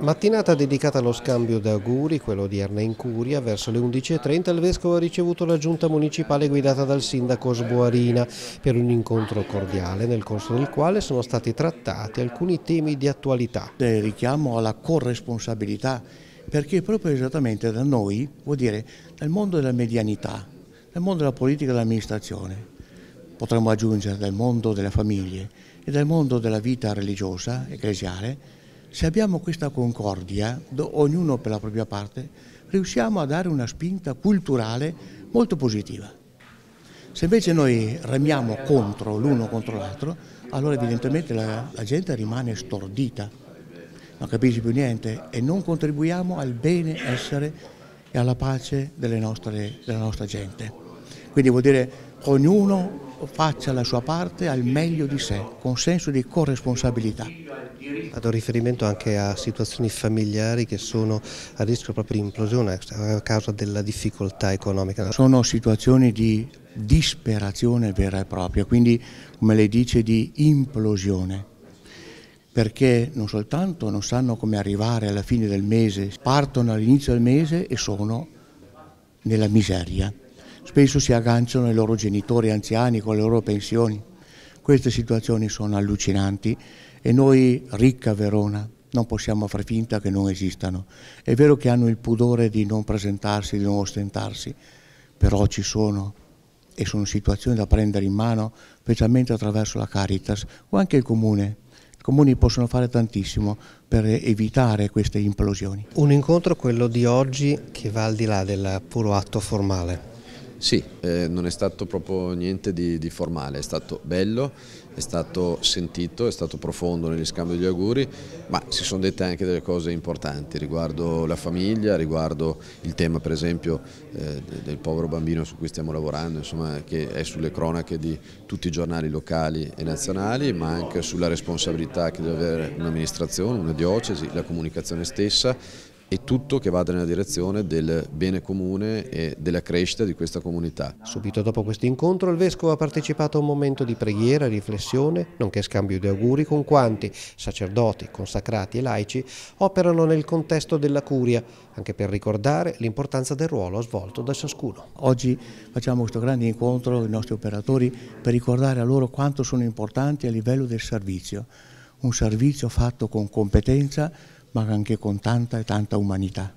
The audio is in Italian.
Mattinata dedicata allo scambio d'auguri, quello di Erna in Curia, verso le 11.30 il Vescovo ha ricevuto la giunta municipale guidata dal sindaco Sboarina per un incontro cordiale nel corso del quale sono stati trattati alcuni temi di attualità. Il richiamo alla corresponsabilità perché proprio esattamente da noi, vuol dire dal mondo della medianità, dal mondo della politica e dell'amministrazione, potremmo aggiungere dal mondo delle famiglie e dal mondo della vita religiosa, ecclesiale, se abbiamo questa concordia, ognuno per la propria parte, riusciamo a dare una spinta culturale molto positiva. Se invece noi remiamo contro l'uno contro l'altro, allora evidentemente la, la gente rimane stordita, non capisce più niente e non contribuiamo al benessere e alla pace nostre, della nostra gente. Quindi vuol dire ognuno faccia la sua parte al meglio di sé, con senso di corresponsabilità. Vado riferimento anche a situazioni familiari che sono a rischio proprio di implosione a causa della difficoltà economica. Sono situazioni di disperazione vera e propria, quindi come lei dice di implosione perché non soltanto non sanno come arrivare alla fine del mese, partono all'inizio del mese e sono nella miseria spesso si agganciano ai loro genitori anziani con le loro pensioni. Queste situazioni sono allucinanti e noi, ricca Verona, non possiamo far finta che non esistano. È vero che hanno il pudore di non presentarsi, di non ostentarsi, però ci sono e sono situazioni da prendere in mano, specialmente attraverso la Caritas o anche il Comune. I comuni possono fare tantissimo per evitare queste implosioni. Un incontro, quello di oggi, che va al di là del puro atto formale sì, eh, non è stato proprio niente di, di, formale, è stato bello, è stato sentito, è stato profondo negli scambi degli auguri, ma si sono dette anche delle cose importanti riguardo la famiglia, riguardo il tema per esempio eh, del povero bambino su cui stiamo lavorando, insomma, che è sulle cronache di tutti i giornali locali e nazionali, ma anche sulla responsabilità che deve avere un'amministrazione, una diocesi, la comunicazione stessa e tutto che vada nella direzione del bene comune e della crescita di questa comunità. Subito dopo questo incontro il Vescovo ha partecipato a un momento di preghiera, riflessione, nonché scambio di auguri con quanti, sacerdoti, consacrati e laici, operano nel contesto della curia, anche per ricordare l'importanza del ruolo svolto da ciascuno. Oggi facciamo questo grande incontro con i nostri operatori per ricordare a loro quanto sono importanti a livello del servizio, un servizio fatto con competenza, ma anche con tanta e tanta umanità.